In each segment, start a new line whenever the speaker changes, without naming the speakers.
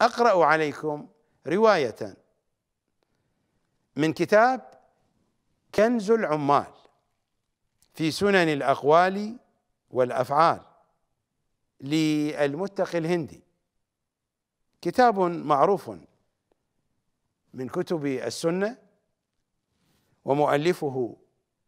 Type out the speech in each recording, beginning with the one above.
اقرا عليكم روايه من كتاب كنز العمال في سنن الاقوال والافعال للمتقي الهندي كتاب معروف من كتب السنه ومؤلفه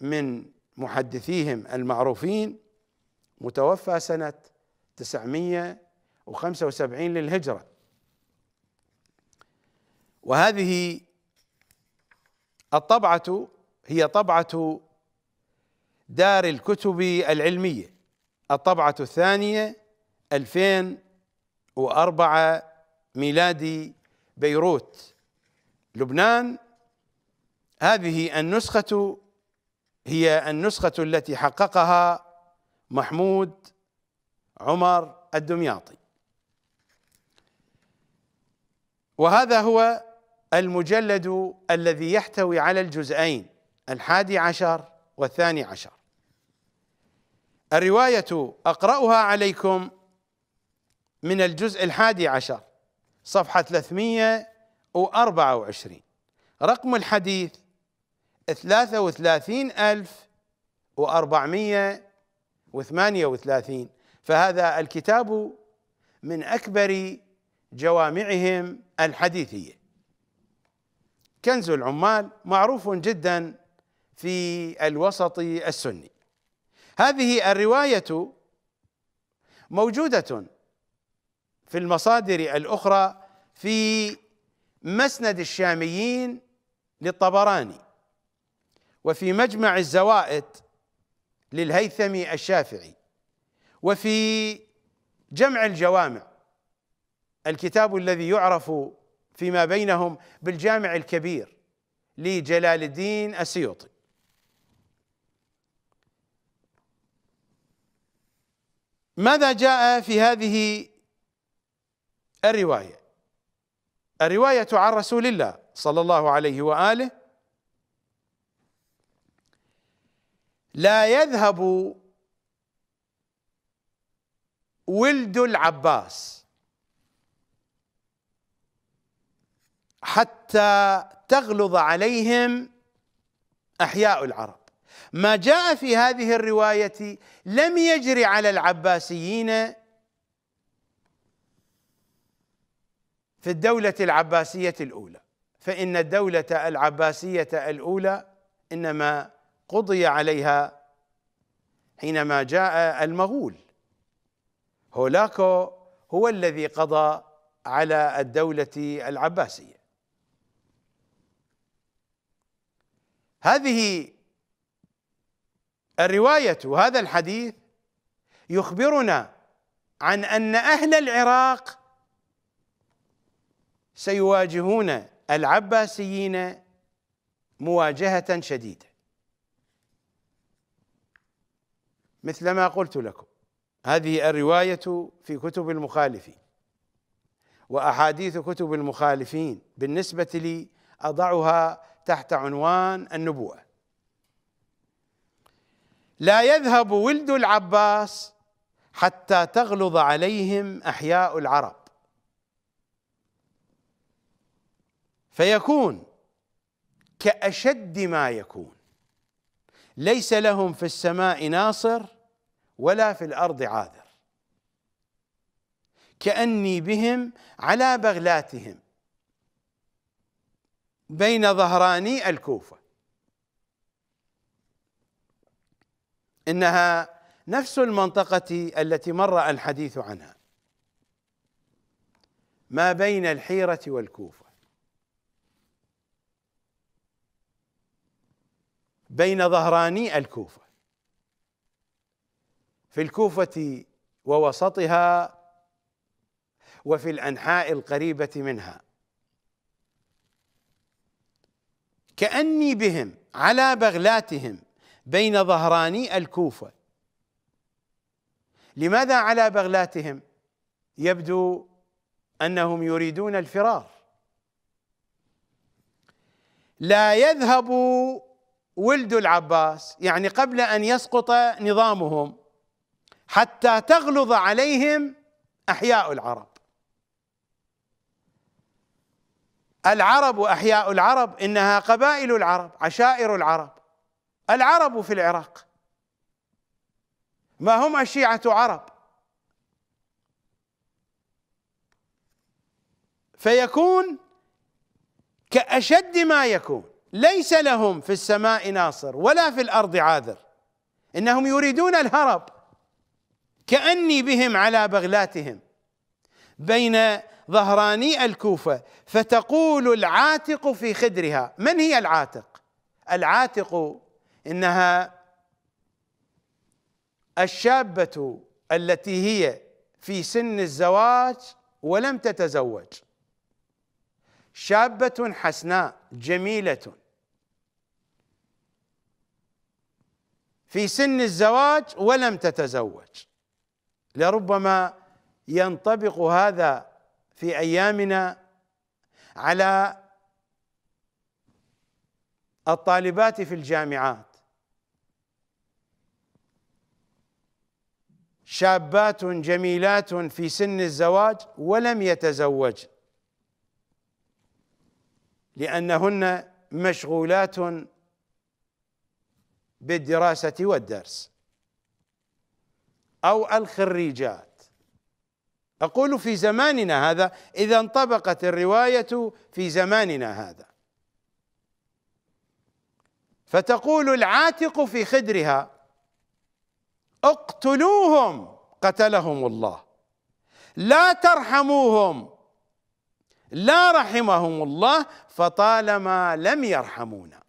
من محدثيهم المعروفين متوفى سنه 975 للهجره وهذه الطبعة هي طبعة دار الكتب العلمية الطبعة الثانية 2004 ميلادي بيروت لبنان هذه النسخة هي النسخة التي حققها محمود عمر الدمياطي وهذا هو المجلد الذي يحتوي على الجزئين الحادي عشر والثاني عشر الرواية أقرأها عليكم من الجزء الحادي عشر صفحة 324 رقم الحديث 33438 فهذا الكتاب من أكبر جوامعهم الحديثيه كنز العمال معروف جدا في الوسط السني هذه الروايه موجوده في المصادر الاخرى في مسند الشاميين للطبراني وفي مجمع الزوائد للهيثمي الشافعي وفي جمع الجوامع الكتاب الذي يعرف فيما بينهم بالجامع الكبير لجلال الدين السيوطي ماذا جاء في هذه الروايه الروايه عن رسول الله صلى الله عليه واله لا يذهب ولد العباس حتى تغلظ عليهم احياء العرب ما جاء في هذه الروايه لم يجري على العباسيين في الدوله العباسيه الاولى فان الدوله العباسيه الاولى انما قضي عليها حينما جاء المغول هولاكو هو الذي قضى على الدوله العباسيه هذه الرواية وهذا الحديث يخبرنا عن أن أهل العراق سيواجهون العباسيين مواجهة شديدة مثل ما قلت لكم هذه الرواية في كتب المخالفين وأحاديث كتب المخالفين بالنسبة لي أضعها تحت عنوان النبوة لا يذهب ولد العباس حتى تغلظ عليهم أحياء العرب فيكون كأشد ما يكون ليس لهم في السماء ناصر ولا في الأرض عاذر كأني بهم على بغلاتهم بين ظهراني الكوفة إنها نفس المنطقة التي مر الحديث عنها ما بين الحيرة والكوفة بين ظهراني الكوفة في الكوفة ووسطها وفي الأنحاء القريبة منها كأني بهم على بغلاتهم بين ظهراني الكوفة لماذا على بغلاتهم يبدو أنهم يريدون الفرار لا يذهب ولد العباس يعني قبل أن يسقط نظامهم حتى تغلظ عليهم أحياء العرب العرب واحياء العرب انها قبائل العرب عشائر العرب العرب في العراق ما هم الشيعه عرب فيكون كاشد ما يكون ليس لهم في السماء ناصر ولا في الارض عاذر انهم يريدون الهرب كاني بهم على بغلاتهم بين ظهراني الكوفة فتقول العاتق في خدرها من هي العاتق العاتق إنها الشابة التي هي في سن الزواج ولم تتزوج شابة حسناء جميلة في سن الزواج ولم تتزوج لربما ينطبق هذا في ايامنا على الطالبات في الجامعات شابات جميلات في سن الزواج ولم يتزوج لانهن مشغولات بالدراسه والدرس او الخريجات أقول في زماننا هذا إذا انطبقت الرواية في زماننا هذا فتقول العاتق في خدرها اقتلوهم قتلهم الله لا ترحموهم لا رحمهم الله فطالما لم يرحمونا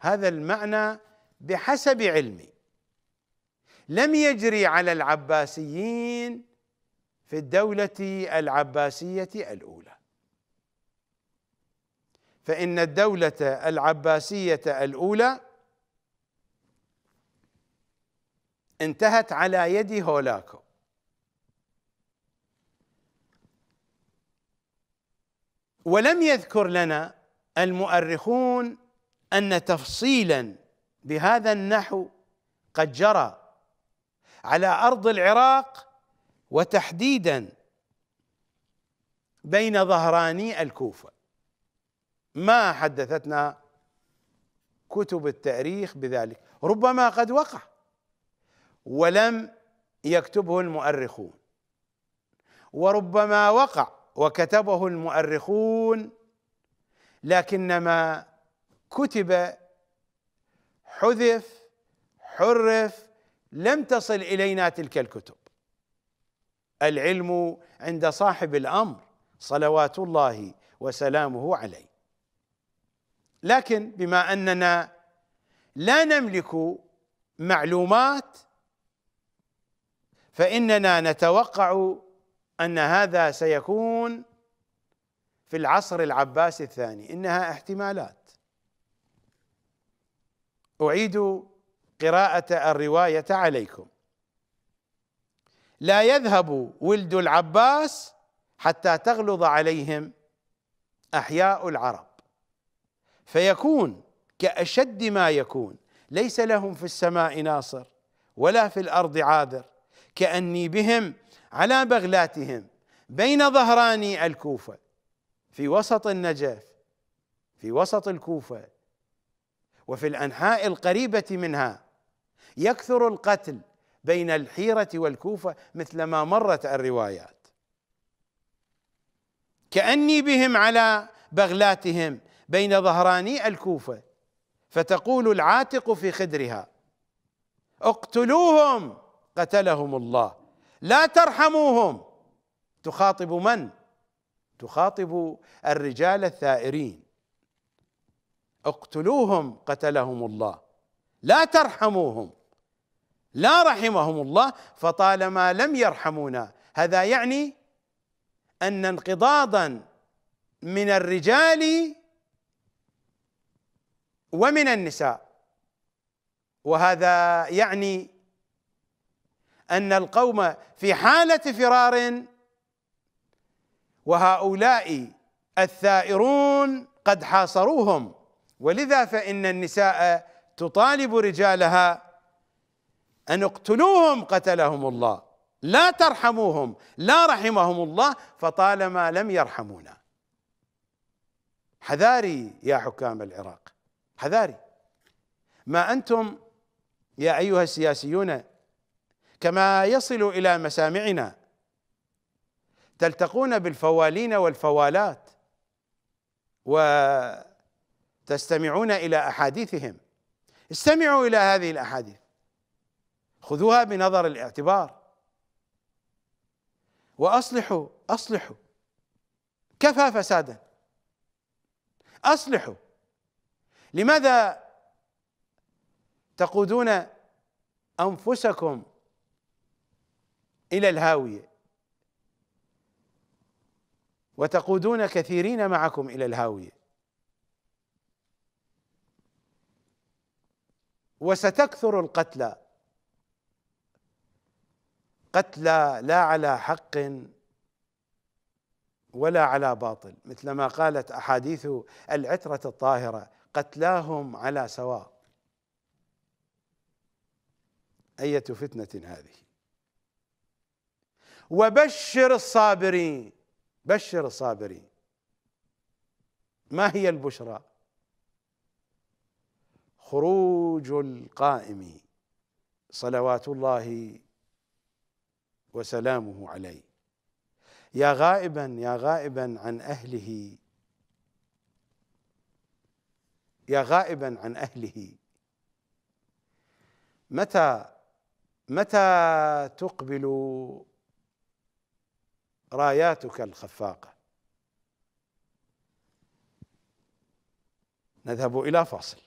هذا المعنى بحسب علمي لم يجري على العباسيين في الدولة العباسية الأولى فإن الدولة العباسية الأولى انتهت على يد هولاكو ولم يذكر لنا المؤرخون أن تفصيلا بهذا النحو قد جرى على ارض العراق وتحديدا بين ظهراني الكوفه ما حدثتنا كتب التاريخ بذلك ربما قد وقع ولم يكتبه المؤرخون وربما وقع وكتبه المؤرخون لكنما كتب حذف حرف لم تصل الينا تلك الكتب العلم عند صاحب الامر صلوات الله وسلامه عليه لكن بما اننا لا نملك معلومات فاننا نتوقع ان هذا سيكون في العصر العباسي الثاني انها احتمالات اعيد قراءة الرواية عليكم لا يذهب ولد العباس حتى تغلظ عليهم أحياء العرب فيكون كأشد ما يكون ليس لهم في السماء ناصر ولا في الأرض عاذر كأني بهم على بغلاتهم بين ظهراني الكوفة في وسط النجف في وسط الكوفة وفي الأنحاء القريبة منها يكثر القتل بين الحيرة والكوفة مثل ما مرت الروايات كأني بهم على بغلاتهم بين ظهراني الكوفة فتقول العاتق في خدرها اقتلوهم قتلهم الله لا ترحموهم تخاطب من؟ تخاطب الرجال الثائرين اقتلوهم قتلهم الله لا ترحموهم لا رحمهم الله فطالما لم يرحمونا هذا يعني ان انقضاضا من الرجال ومن النساء وهذا يعني ان القوم في حاله فرار وهؤلاء الثائرون قد حاصروهم ولذا فان النساء تطالب رجالها أن اقتلوهم قتلهم الله لا ترحموهم لا رحمهم الله فطالما لم يرحمونا حذاري يا حكام العراق حذاري ما أنتم يا أيها السياسيون كما يصل إلى مسامعنا تلتقون بالفوالين والفوالات وتستمعون إلى أحاديثهم استمعوا إلى هذه الأحاديث خذوها بنظر الاعتبار واصلحوا اصلحوا كفى فسادا اصلحوا لماذا تقودون انفسكم الى الهاويه وتقودون كثيرين معكم الى الهاويه وستكثر القتلى قتلى لا على حق ولا على باطل مثل ما قالت احاديث العتره الطاهره قتلاهم على سواء اية فتنة هذه وبشر الصابرين بشر الصابرين ما هي البشرى خروج القائم صلوات الله وسلامه عليه يا غائبا يا غائبا عن اهله يا غائبا عن اهله متى متى تقبل راياتك الخفاقه نذهب الى فاصل